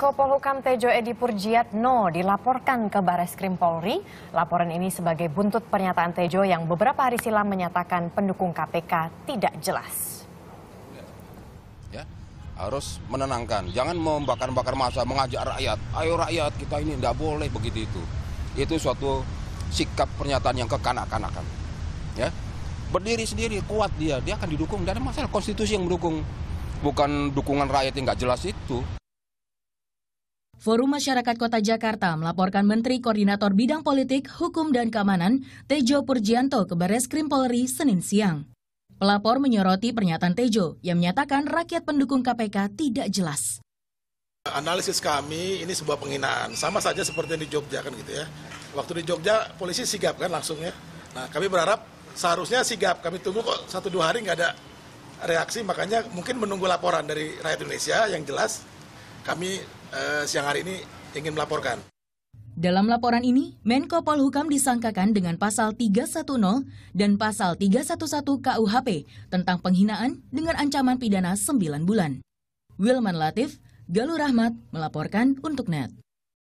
Menko Polhukam Tejo Edi Purjiatno dilaporkan ke Barreskrim Krim Polri. Laporan ini sebagai buntut pernyataan Tejo yang beberapa hari silam menyatakan pendukung KPK tidak jelas. Ya, harus menenangkan, jangan membakar-bakar masa, mengajak rakyat. Ayo rakyat, kita ini tidak boleh begitu itu. Itu suatu sikap pernyataan yang kekanak-kanakan. Ya, berdiri sendiri kuat dia, dia akan didukung. dari masalah konstitusi yang mendukung, bukan dukungan rakyat yang nggak jelas itu. Forum Masyarakat Kota Jakarta melaporkan Menteri Koordinator Bidang Politik, Hukum dan Keamanan Tejo Purjianto ke Baris Krim Polri Senin siang. Pelapor menyoroti pernyataan Tejo yang menyatakan rakyat pendukung KPK tidak jelas. Analisis kami ini sebuah penghinaan, sama saja seperti di Jogja kan gitu ya. Waktu di Jogja polisi sigap kan langsung ya. Nah kami berharap seharusnya sigap, kami tunggu kok satu dua hari nggak ada reaksi, makanya mungkin menunggu laporan dari rakyat Indonesia yang jelas kami uh, siang hari ini ingin melaporkan. Dalam laporan ini, Menko Polhukam disangkakan dengan pasal 310 dan pasal 311 KUHP tentang penghinaan dengan ancaman pidana 9 bulan. Wilman Latif, Galuh Rahmat melaporkan untuk NET.